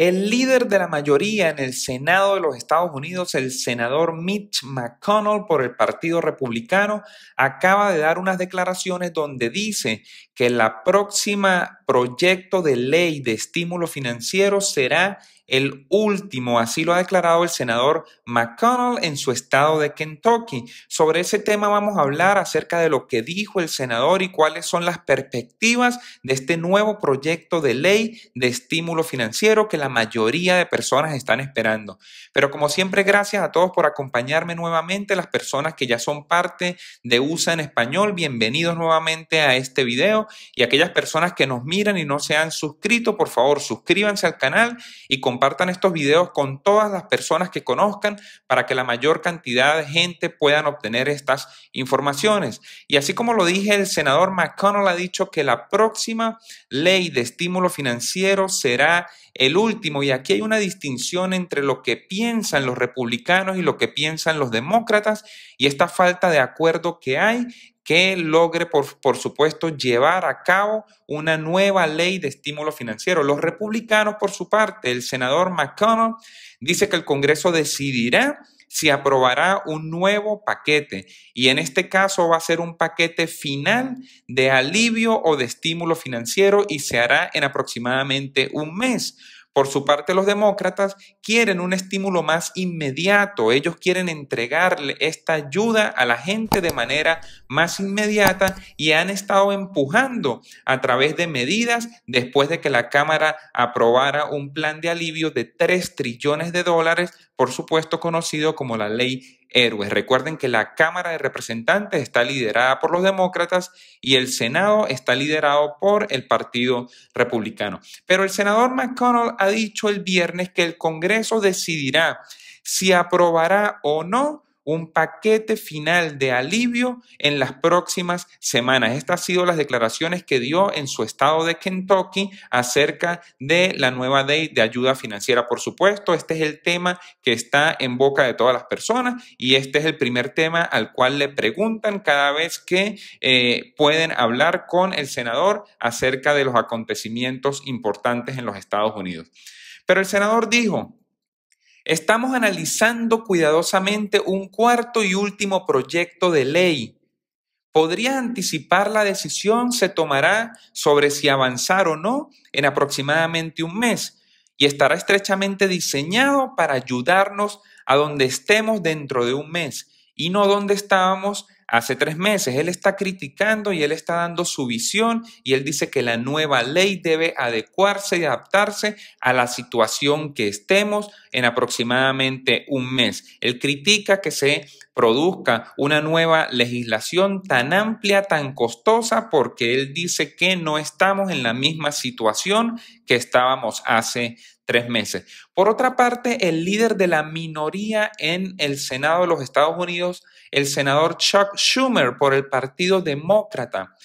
El líder de la mayoría en el Senado de los Estados Unidos, el senador Mitch McConnell por el Partido Republicano, acaba de dar unas declaraciones donde dice que la próxima proyecto de ley de estímulo financiero será el último, así lo ha declarado el senador McConnell en su estado de Kentucky. Sobre ese tema vamos a hablar acerca de lo que dijo el senador y cuáles son las perspectivas de este nuevo proyecto de ley de estímulo financiero que la mayoría de personas están esperando. Pero como siempre, gracias a todos por acompañarme nuevamente, las personas que ya son parte de USA en español, bienvenidos nuevamente a este video y aquellas personas que nos miran y no se han suscrito, por favor, suscríbanse al canal y compartan compartan estos videos con todas las personas que conozcan para que la mayor cantidad de gente puedan obtener estas informaciones. Y así como lo dije, el senador McConnell ha dicho que la próxima ley de estímulo financiero será el último. Y aquí hay una distinción entre lo que piensan los republicanos y lo que piensan los demócratas y esta falta de acuerdo que hay que logre, por, por, supuesto, llevar a cabo una nueva ley de estímulo financiero. Los republicanos, por su parte, el senador McConnell dice que el Congreso decidirá si aprobará un nuevo paquete y en este caso va a ser un paquete final de alivio o de estímulo financiero y se hará en aproximadamente un mes por su parte, los demócratas quieren un estímulo más inmediato. Ellos quieren entregarle esta ayuda a la gente de manera más inmediata y han estado empujando a través de medidas después de que la Cámara aprobara un plan de alivio de 3 trillones de dólares, por supuesto conocido como la ley héroes. Recuerden que la Cámara de Representantes está liderada por los demócratas y el Senado está liderado por el Partido Republicano. Pero el senador McConnell ha dicho el viernes que el Congreso decidirá si aprobará o no un paquete final de alivio en las próximas semanas. Estas han sido las declaraciones que dio en su estado de Kentucky acerca de la nueva ley de ayuda financiera. Por supuesto, este es el tema que está en boca de todas las personas y este es el primer tema al cual le preguntan cada vez que eh, pueden hablar con el senador acerca de los acontecimientos importantes en los Estados Unidos. Pero el senador dijo, Estamos analizando cuidadosamente un cuarto y último proyecto de ley. Podría anticipar la decisión se tomará sobre si avanzar o no en aproximadamente un mes y estará estrechamente diseñado para ayudarnos a donde estemos dentro de un mes y no donde estábamos hace tres meses. Él está criticando y él está dando su visión y él dice que la nueva ley debe adecuarse y adaptarse a la situación que estemos en aproximadamente un mes. Él critica que se produzca una nueva legislación tan amplia, tan costosa, porque él dice que no estamos en la misma situación que estábamos hace tres meses. Por otra parte, el líder de la minoría en el Senado de los Estados Unidos, el senador Chuck Schumer por el Partido Demócrata,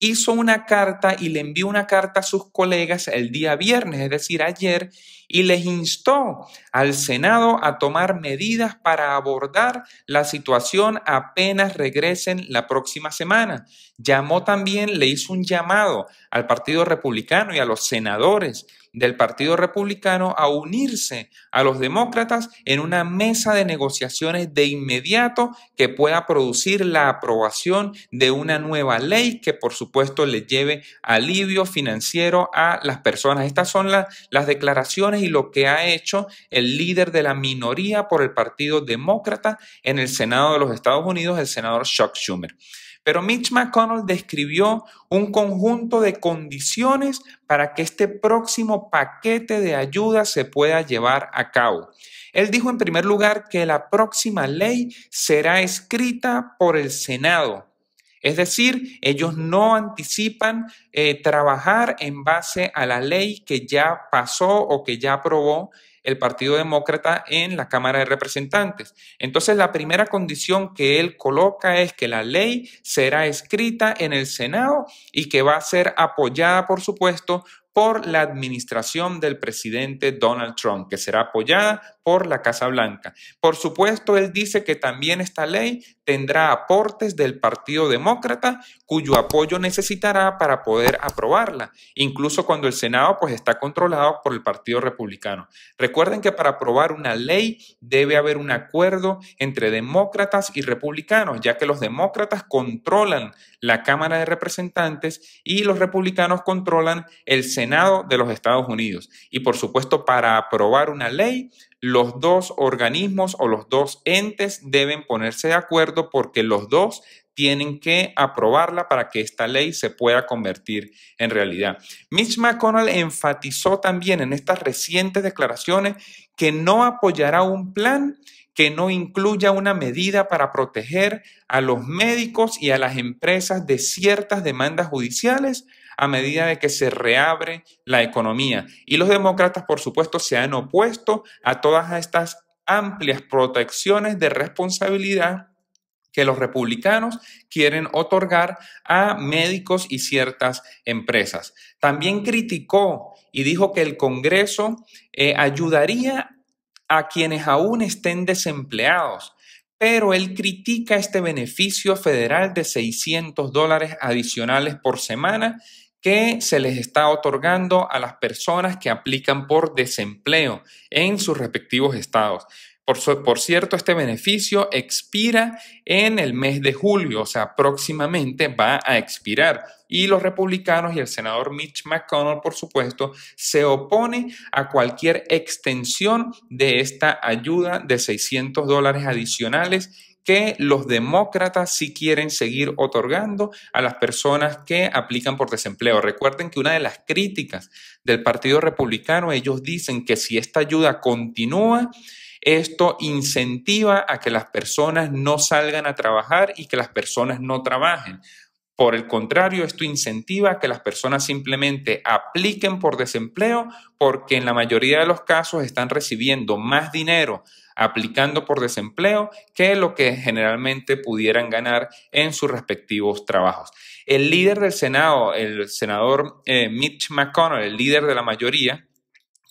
hizo una carta y le envió una carta a sus colegas el día viernes, es decir, ayer, y les instó al Senado a tomar medidas para abordar la situación apenas regresen la próxima semana. Llamó también, le hizo un llamado al Partido Republicano y a los senadores del Partido Republicano a unirse a los demócratas en una mesa de negociaciones de inmediato que pueda producir la aprobación de una nueva ley que por supuesto le lleve alivio financiero a las personas. Estas son las declaraciones y lo que ha hecho el líder de la minoría por el Partido Demócrata en el Senado de los Estados Unidos, el senador Chuck Schumer. Pero Mitch McConnell describió un conjunto de condiciones para que este próximo paquete de ayuda se pueda llevar a cabo. Él dijo en primer lugar que la próxima ley será escrita por el Senado es decir, ellos no anticipan eh, trabajar en base a la ley que ya pasó o que ya aprobó el Partido Demócrata en la Cámara de Representantes. Entonces, la primera condición que él coloca es que la ley será escrita en el Senado y que va a ser apoyada, por supuesto, por la administración del presidente Donald Trump, que será apoyada por la Casa Blanca. Por supuesto, él dice que también esta ley tendrá aportes del Partido Demócrata, cuyo apoyo necesitará para poder aprobarla, incluso cuando el Senado pues, está controlado por el Partido Republicano. Recuerden que para aprobar una ley debe haber un acuerdo entre demócratas y republicanos, ya que los demócratas controlan la Cámara de Representantes y los republicanos controlan el Senado de los Estados Unidos. Y por supuesto, para aprobar una ley, los dos organismos o los dos entes deben ponerse de acuerdo porque los dos tienen que aprobarla para que esta ley se pueda convertir en realidad. Mitch McConnell enfatizó también en estas recientes declaraciones que no apoyará un plan que no incluya una medida para proteger a los médicos y a las empresas de ciertas demandas judiciales a medida de que se reabre la economía. Y los demócratas, por supuesto, se han opuesto a todas estas amplias protecciones de responsabilidad que los republicanos quieren otorgar a médicos y ciertas empresas. También criticó y dijo que el Congreso eh, ayudaría a quienes aún estén desempleados, pero él critica este beneficio federal de 600 dólares adicionales por semana que se les está otorgando a las personas que aplican por desempleo en sus respectivos estados. Por, cierto, este beneficio expira en el mes de julio, o sea, próximamente va a expirar. Y los republicanos y el senador Mitch McConnell, por supuesto, se opone a cualquier extensión de esta ayuda de 600 dólares adicionales que los demócratas sí quieren seguir otorgando a las personas que aplican por desempleo. Recuerden que una de las críticas del Partido Republicano, ellos dicen que si esta ayuda continúa, esto incentiva a que las personas no salgan a trabajar y que las personas no trabajen. Por el contrario, esto incentiva a que las personas simplemente apliquen por desempleo porque en la mayoría de los casos están recibiendo más dinero aplicando por desempleo que lo que generalmente pudieran ganar en sus respectivos trabajos. El líder del Senado, el senador eh, Mitch McConnell, el líder de la mayoría,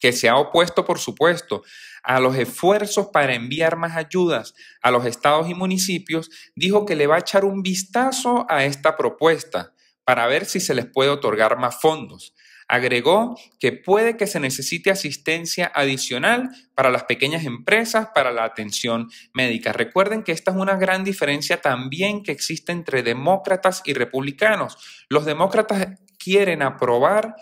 que se ha opuesto, por supuesto, a los esfuerzos para enviar más ayudas a los estados y municipios, dijo que le va a echar un vistazo a esta propuesta para ver si se les puede otorgar más fondos. Agregó que puede que se necesite asistencia adicional para las pequeñas empresas, para la atención médica. Recuerden que esta es una gran diferencia también que existe entre demócratas y republicanos. Los demócratas quieren aprobar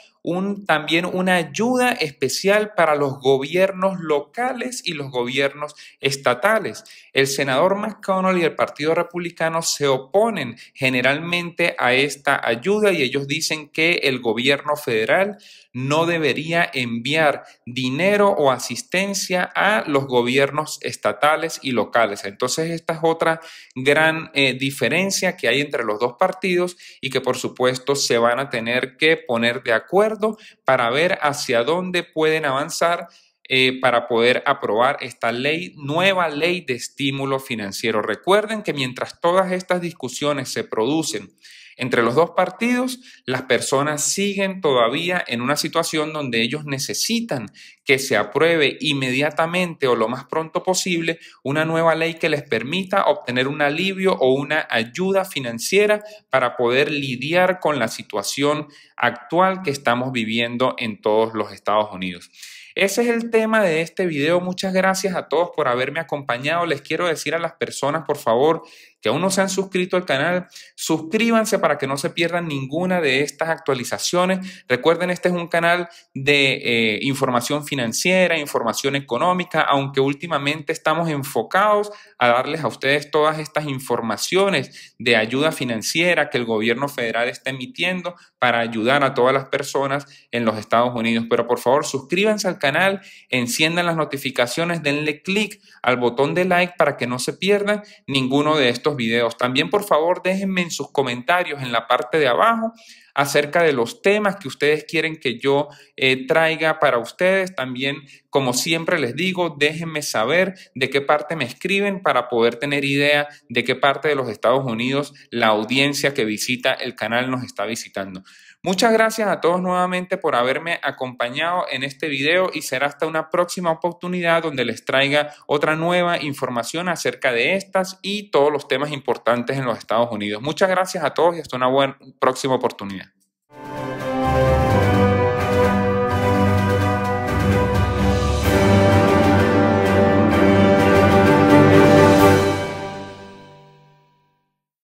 también una ayuda especial para los gobiernos locales y los gobiernos estatales. El senador McConnell y el Partido Republicano se oponen generalmente a esta ayuda y ellos dicen que el gobierno federal no debería enviar dinero o asistencia a los gobiernos estatales y locales. Entonces, esta es otra gran eh, diferencia que hay entre los dos partidos y que por supuesto se van a tener que poner de acuerdo para ver hacia dónde pueden avanzar eh, para poder aprobar esta ley, nueva ley de estímulo financiero. Recuerden que mientras todas estas discusiones se producen entre los dos partidos, las personas siguen todavía en una situación donde ellos necesitan que se apruebe inmediatamente o lo más pronto posible una nueva ley que les permita obtener un alivio o una ayuda financiera para poder lidiar con la situación actual que estamos viviendo en todos los Estados Unidos. Ese es el tema de este video. Muchas gracias a todos por haberme acompañado. Les quiero decir a las personas, por favor, que aún no se han suscrito al canal, suscríbanse para que no se pierdan ninguna de estas actualizaciones. Recuerden, este es un canal de eh, información financiera, información económica, aunque últimamente estamos enfocados a darles a ustedes todas estas informaciones de ayuda financiera que el gobierno federal está emitiendo para ayudar a todas las personas en los Estados Unidos. Pero por favor, suscríbanse al canal, enciendan las notificaciones, denle clic al botón de like para que no se pierdan ninguno de estos videos. También, por favor, déjenme en sus comentarios en la parte de abajo acerca de los temas que ustedes quieren que yo eh, traiga para ustedes. También, como siempre les digo, déjenme saber de qué parte me escriben para poder tener idea de qué parte de los Estados Unidos la audiencia que visita el canal nos está visitando. Muchas gracias a todos nuevamente por haberme acompañado en este video y será hasta una próxima oportunidad donde les traiga otra nueva información acerca de estas y todos los temas importantes en los Estados Unidos. Muchas gracias a todos y hasta una buena próxima oportunidad.